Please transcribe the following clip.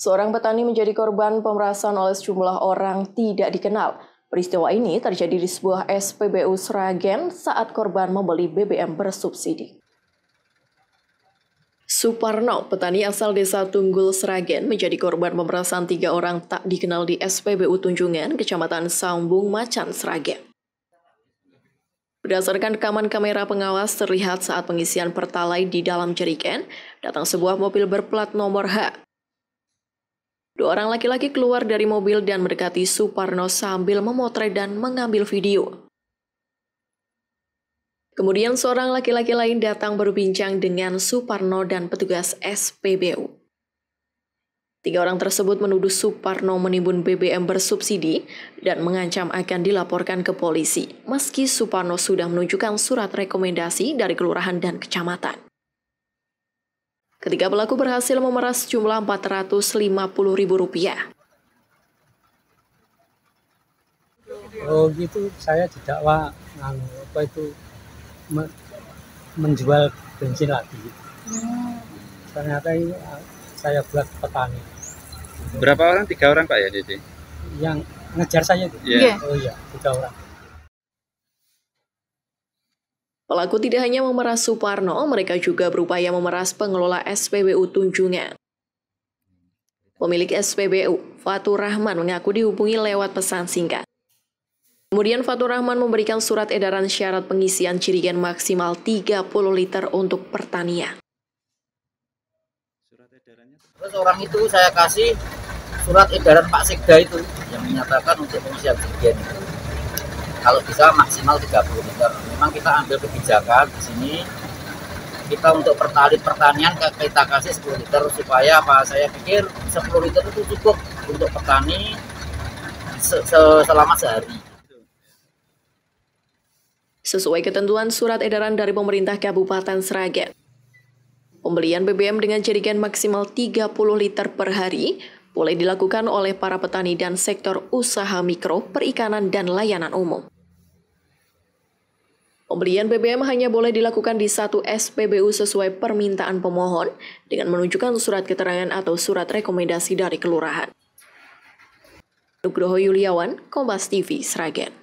Seorang petani menjadi korban pemerasan oleh sejumlah orang tidak dikenal. Peristiwa ini terjadi di sebuah SPBU Sragen saat korban membeli BBM bersubsidi. Suparno, petani asal desa Tunggul Sragen, menjadi korban pemerasan tiga orang tak dikenal di SPBU Tunjungan, Kecamatan Sambung Macan, Sragen. Berdasarkan rekaman kamera pengawas terlihat saat pengisian pertalai di dalam jeriken, datang sebuah mobil berplat nomor H. Dua orang laki-laki keluar dari mobil dan mendekati Suparno sambil memotret dan mengambil video. Kemudian seorang laki-laki lain datang berbincang dengan Suparno dan petugas SPBU. Tiga orang tersebut menuduh Suparno menimbun BBM bersubsidi dan mengancam akan dilaporkan ke polisi, meski Suparno sudah menunjukkan surat rekomendasi dari kelurahan dan kecamatan. Ketiga pelaku berhasil memeras jumlah Rp450.000. Oh gitu, saya didakwa anu, apa itu menjual bensin lagi. Ternyata ini ah, saya buat petani. Berapa orang? Tiga orang pak ya Dede? Yang ngejar saya itu? Yeah. Oh iya, tiga orang. Pelaku tidak hanya memeras Suparno, mereka juga berupaya memeras pengelola SPBU Tunjungan. Pemilik SPBU, Fatur Rahman, mengaku dihubungi lewat pesan singkat. Kemudian Fatur Rahman memberikan surat edaran syarat pengisian cirigen maksimal 30 liter untuk pertanian. Terus orang itu saya kasih surat edaran Pak Sekda itu yang menyatakan untuk pengisian cirigen itu kalau bisa maksimal 30 meter. Memang kita ambil kebijakan di sini kita untuk pertalit pertanian kita kasih 10 liter supaya apa saya pikir 10 liter itu cukup untuk petani se -se selama sehari. Sesuai ketentuan surat edaran dari pemerintah Kabupaten Sragen, pembelian BBM dengan jadikan maksimal 30 liter per hari boleh dilakukan oleh para petani dan sektor usaha mikro, perikanan, dan layanan umum. Pembelian BBM hanya boleh dilakukan di satu SPBU sesuai permintaan pemohon dengan menunjukkan surat keterangan atau surat rekomendasi dari kelurahan. Nugroho Yuliawan, Kompas TV, Sragen.